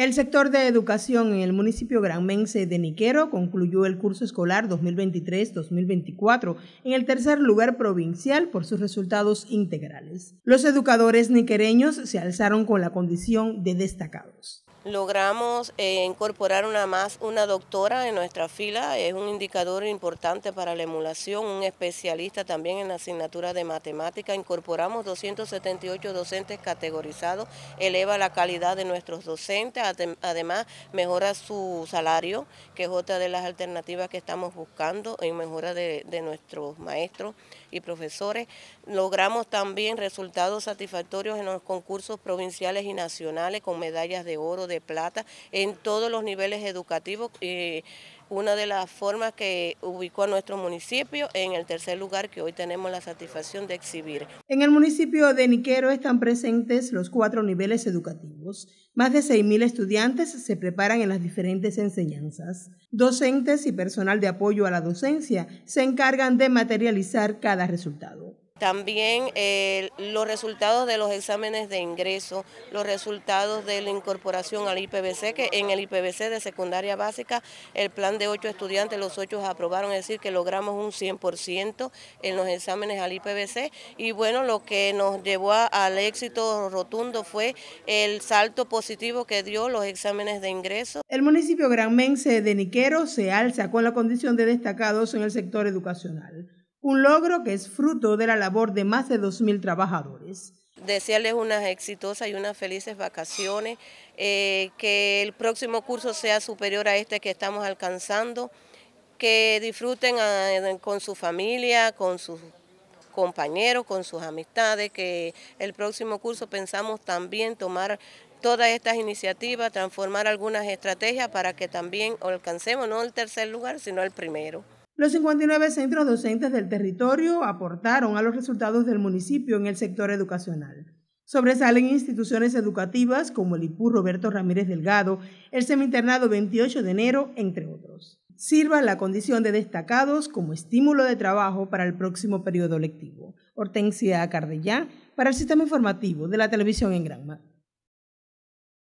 El sector de educación en el municipio granmense de Niquero concluyó el curso escolar 2023-2024 en el tercer lugar provincial por sus resultados integrales. Los educadores niquereños se alzaron con la condición de destacados. Logramos eh, incorporar una más una doctora en nuestra fila, es un indicador importante para la emulación, un especialista también en la asignatura de matemática. Incorporamos 278 docentes categorizados, eleva la calidad de nuestros docentes, además mejora su salario, que es otra de las alternativas que estamos buscando en mejora de, de nuestros maestros y profesores. Logramos también resultados satisfactorios en los concursos provinciales y nacionales con medallas de oro, de plata en todos los niveles educativos. una de las formas que ubicó a nuestro municipio en el tercer lugar que hoy tenemos la satisfacción de exhibir. En el municipio de Niquero están presentes los cuatro niveles educativos. Más de 6.000 estudiantes se preparan en las diferentes enseñanzas. Docentes y personal de apoyo a la docencia se encargan de materializar cada resultado. También eh, los resultados de los exámenes de ingreso, los resultados de la incorporación al IPBC, que en el IPBC de secundaria básica, el plan de ocho estudiantes, los ocho aprobaron, es decir, que logramos un 100% en los exámenes al IPBC. Y bueno, lo que nos llevó al éxito rotundo fue el salto positivo que dio los exámenes de ingreso. El municipio granmense de Niquero se alza con la condición de destacados en el sector educacional un logro que es fruto de la labor de más de 2.000 trabajadores. Desearles unas exitosas y unas felices vacaciones, eh, que el próximo curso sea superior a este que estamos alcanzando, que disfruten ah, con su familia, con sus compañeros, con sus amistades, que el próximo curso pensamos también tomar todas estas iniciativas, transformar algunas estrategias para que también alcancemos no el tercer lugar, sino el primero. Los 59 centros docentes del territorio aportaron a los resultados del municipio en el sector educacional. Sobresalen instituciones educativas como el IPU Roberto Ramírez Delgado, el Seminternado 28 de enero, entre otros. Sirva la condición de destacados como estímulo de trabajo para el próximo periodo lectivo. Hortensia Cardellán, para el Sistema Informativo de la Televisión en Granma.